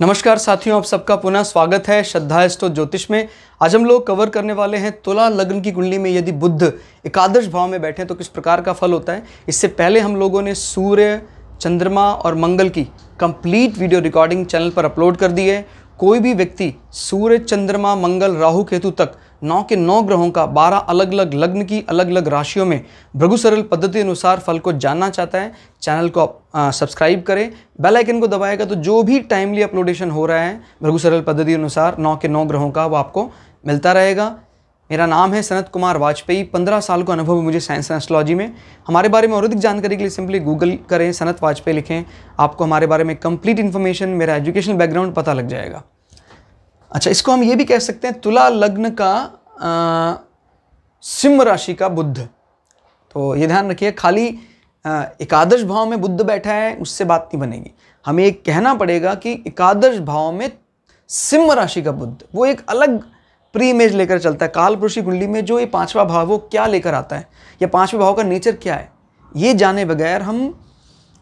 नमस्कार साथियों आप सबका पुनः स्वागत है श्रद्धा स्टो ज्योतिष में आज हम लोग कवर करने वाले हैं तुला लग्न की कुंडली में यदि बुद्ध एकादश भाव में बैठे तो किस प्रकार का फल होता है इससे पहले हम लोगों ने सूर्य चंद्रमा और मंगल की कंप्लीट वीडियो रिकॉर्डिंग चैनल पर अपलोड कर दी है कोई भी व्यक्ति सूर्य चंद्रमा मंगल राहु केतु तक नौ के नौ ग्रहों का बारह अलग अलग लग्न की अलग अलग राशियों में भृगु सरल पद्धति अनुसार फल को जानना चाहता है चैनल को सब्सक्राइब करें बेल आइकन को दबाएगा तो जो भी टाइमली अपलोडेशन हो रहा है भृगु सरल पद्धति अनुसार नौ के नौ ग्रहों का वो आपको मिलता रहेगा मेरा नाम है सनत कुमार वाजपेयी पंद्रह साल का अनुभव है मुझे साइंस एंड एस्ट्रोलॉजी में हमारे बारे में और अधिक जानकारी के लिए सिंपली गूगल करें सनत वाजपेयी लिखें आपको हमारे बारे में कंप्लीट इन्फॉर्मेशन मेरा एजुकेशनल बैकग्राउंड पता लग जाएगा अच्छा इसको हम ये भी कह सकते हैं तुला लग्न का सिंह सिम राशि का बुद्ध तो ये ध्यान रखिए खाली एकादश भाव में बुद्ध बैठा है उससे बात नहीं बनेगी हमें एक कहना पड़ेगा कि एकादश भाव में सिंह राशि का बुद्ध वो एक अलग प्री इमेज लेकर चलता है काल पुरुषी कुंडली में जो ये पांचवा भाव वो क्या लेकर आता है या पांचवा भाव का नेचर क्या है ये जाने बगैर हम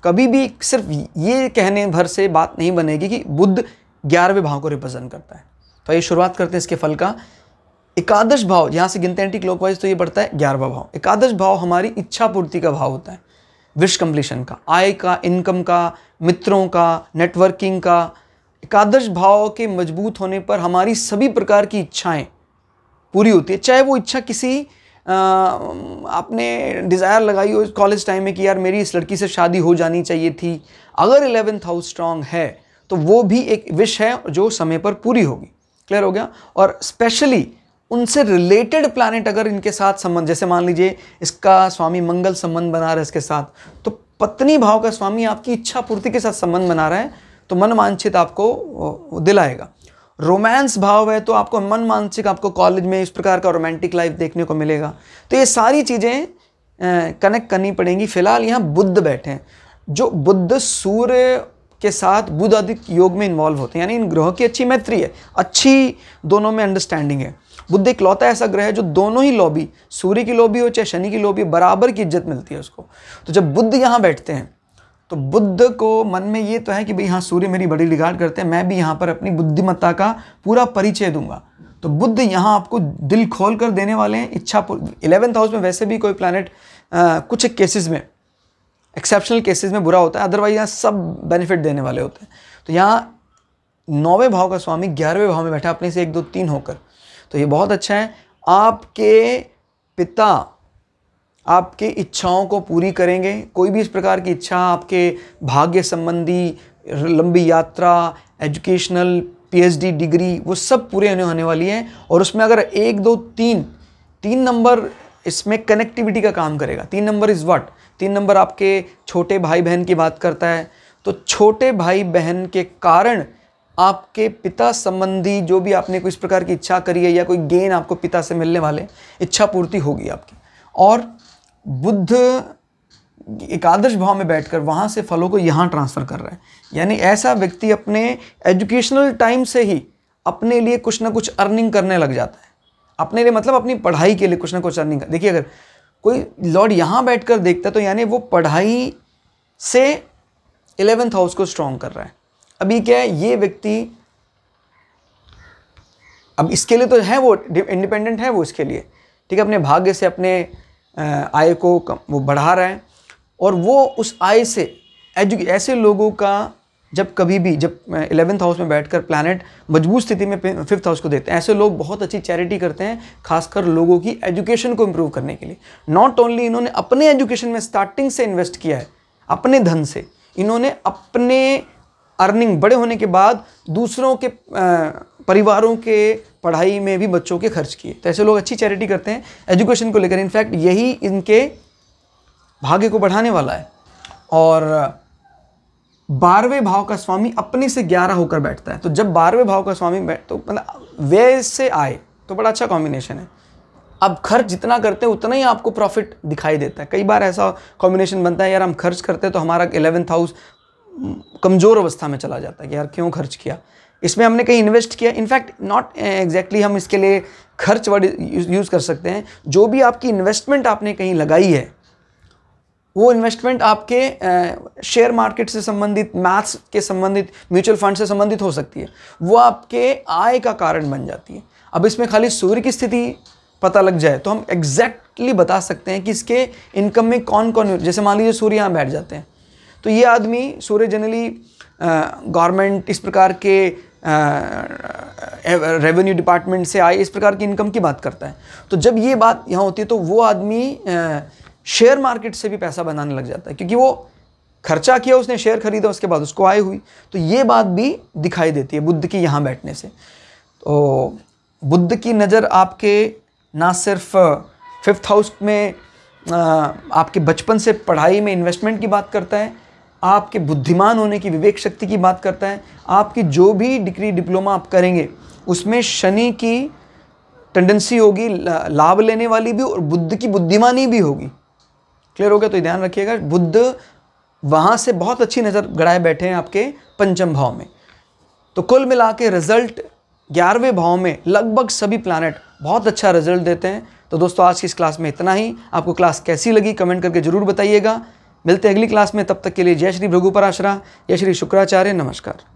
कभी भी सिर्फ ये कहने भर से बात नहीं बनेगी कि बुद्ध ग्यारहवें भाव को रिप्रेजेंट करता है तो ये शुरुआत करते हैं इसके फल का एकादश भाव यहाँ से गिनते हैं एंटी क्लॉकवाइज तो ये बढ़ता है ग्यारहवा भाव एकादश भाव हमारी इच्छा पूर्ति का भाव होता है विश कम्प्लीशन का आय का इनकम का मित्रों का नेटवर्किंग का एकादश भाव के मजबूत होने पर हमारी सभी प्रकार की इच्छाएं पूरी होती है चाहे वो इच्छा किसी आपने डिज़ायर लगाई हो कॉलेज टाइम में कि यार मेरी इस लड़की से शादी हो जानी चाहिए थी अगर एलेवेंथ हाउस स्ट्रांग है तो वो भी एक विश है जो समय पर पूरी होगी क्लियर हो गया और स्पेशली उनसे रिलेटेड प्लानिट अगर इनके साथ संबंध जैसे मान लीजिए इसका स्वामी मंगल संबंध बना रहा है इसके साथ तो पत्नी भाव का स्वामी आपकी इच्छा पूर्ति के साथ संबंध बना रहा है तो मन मानसिक आपको दिलाएगा रोमांस भाव है तो आपको मन मानसिक आपको कॉलेज में इस प्रकार का रोमांटिक लाइफ देखने को मिलेगा तो ये सारी चीज़ें कनेक्ट करनी पड़ेंगी फिलहाल यहाँ बुद्ध बैठे हैं जो बुद्ध सूर्य के साथ बुध अधिक योग में इन्वॉल्व होते हैं यानी इन ग्रहों की अच्छी मैत्री है अच्छी दोनों में अंडरस्टैंडिंग है बुद्ध एक लौता ऐसा ग्रह है जो दोनों ही लॉबी सूर्य की लॉबी हो चाहे शनि की लॉबी बराबर की इज्जत मिलती है उसको तो जब बुद्ध यहाँ बैठते हैं तो बुद्ध को मन में ये तो है कि भाई हाँ सूर्य मेरी बड़ी रिगार्ड करते हैं मैं भी यहाँ पर अपनी बुद्धिमत्ता का पूरा परिचय दूंगा तो बुद्ध यहाँ आपको दिल खोल कर देने वाले हैं इच्छा इलेवेंथ हाउस में वैसे भी कोई प्लानट कुछ केसेस में एक्सेप्शनल केसेस में बुरा होता है अदरवाइज यहाँ सब बेनिफिट देने वाले होते हैं तो यहाँ नौवें भाव का स्वामी ग्यारहवें भाव में बैठा अपने से एक दो तीन होकर तो ये बहुत अच्छा है आपके पिता आपके इच्छाओं को पूरी करेंगे कोई भी इस प्रकार की इच्छा आपके भाग्य संबंधी लंबी यात्रा एजुकेशनल पीएचडी डिग्री वो सब पूरे होने होने वाली है और उसमें अगर एक दो तीन तीन नंबर इसमें कनेक्टिविटी का काम करेगा तीन नंबर इज़ वट तीन नंबर आपके छोटे भाई बहन की बात करता है तो छोटे भाई बहन के कारण आपके पिता संबंधी जो भी आपने कोई इस प्रकार की इच्छा करी है या कोई गेन आपको पिता से मिलने वाले इच्छा पूर्ति होगी आपकी और बुद्ध एकादश भाव में बैठकर वहाँ से फलों को यहाँ ट्रांसफ़र कर रहा है यानी ऐसा व्यक्ति अपने एजुकेशनल टाइम से ही अपने लिए कुछ ना कुछ अर्निंग करने लग जाता है अपने लिए मतलब अपनी पढ़ाई के लिए कुछ ना कुछ अर्निंग देखिए अगर कोई लॉर्ड यहाँ बैठ कर देखता है तो यानी वो पढ़ाई से इलेवेंथ हाउस को स्ट्रॉन्ग कर रहा है अभी क्या है ये व्यक्ति अब इसके लिए तो है वो इंडिपेंडेंट है वो इसके लिए ठीक है अपने भाग्य से अपने आय को वो बढ़ा रहा है और वो उस आय से एजु ऐसे लोगों का जब कभी भी जब इलेवंथ हाउस में बैठकर प्लानट मजबूत स्थिति में फिफ्थ हाउस को देते हैं ऐसे लोग बहुत अच्छी चैरिटी करते हैं खासकर लोगों की एजुकेशन को इम्प्रूव करने के लिए नॉट ओनली इन्होंने अपने एजुकेशन में स्टार्टिंग से इन्वेस्ट किया है अपने धन से इन्होंने अपने अर्निंग बड़े होने के बाद दूसरों के परिवारों के पढ़ाई में भी बच्चों के खर्च किए तो ऐसे लोग अच्छी चैरिटी करते हैं एजुकेशन को लेकर इनफैक्ट यही इनके भाग्य को बढ़ाने वाला है और बारहवें भाव का स्वामी अपने से ग्यारह होकर बैठता है तो जब बारहवें भाव का स्वामी बैठ तो मतलब व्यय से आए तो बड़ा अच्छा कॉम्बिनेशन है अब खर्च जितना करते हैं उतना ही आपको प्रॉफिट दिखाई देता है कई बार ऐसा कॉम्बिनेशन बनता है यार हम खर्च करते हैं तो हमारा एलेवेंथ हाउस कमज़ोर अवस्था में चला जाता है कि यार क्यों खर्च किया इसमें हमने कहीं इन्वेस्ट किया इनफैक्ट नॉट एग्जैक्टली हम इसके लिए खर्च वर्ड यूज़ कर सकते हैं जो भी आपकी इन्वेस्टमेंट आपने कहीं लगाई है वो इन्वेस्टमेंट आपके शेयर मार्केट से संबंधित मैथ्स के संबंधित म्यूचुअल फंड से संबंधित हो सकती है वो आपके आय का कारण बन जाती है अब इसमें खाली सूर्य की स्थिति पता लग जाए तो हम एग्जैक्टली बता सकते हैं कि इसके इनकम में कौन कौन जैसे मान लीजिए सूर्य यहाँ बैठ जाते हैं तो ये आदमी सूर्य जनरली गवर्नमेंट इस प्रकार के रेवेन्यू डिपार्टमेंट से आए इस प्रकार की इनकम की बात करता है तो जब ये बात यहाँ होती है तो वो आदमी शेयर मार्केट से भी पैसा बनाने लग जाता है क्योंकि वो खर्चा किया उसने शेयर खरीदा उसके बाद उसको आय हुई तो ये बात भी दिखाई देती है बुद्ध की यहाँ बैठने से तो बुद्ध की नज़र आपके ना सिर्फ फिफ्थ हाउस में आपके बचपन से पढ़ाई में इन्वेस्टमेंट की बात करता है आपके बुद्धिमान होने की विवेक शक्ति की बात करता है आपकी जो भी डिग्री डिप्लोमा आप करेंगे उसमें शनि की टेंडेंसी होगी लाभ लेने वाली भी और बुद्ध की बुद्धिमानी भी होगी क्लियर हो गया तो ध्यान रखिएगा बुद्ध वहाँ से बहुत अच्छी नज़र गड़ाए बैठे हैं आपके पंचम भाव में तो कुल मिला के रिजल्ट ग्यारहवें भाव में लगभग सभी प्लानट बहुत अच्छा रिजल्ट देते हैं तो दोस्तों आज की इस क्लास में इतना ही आपको क्लास कैसी लगी कमेंट करके ज़रूर बताइएगा मिलते हैं अगली क्लास में तब तक के लिए जय श्री भृगुपराशरा जय श्री शुक्राचार्य नमस्कार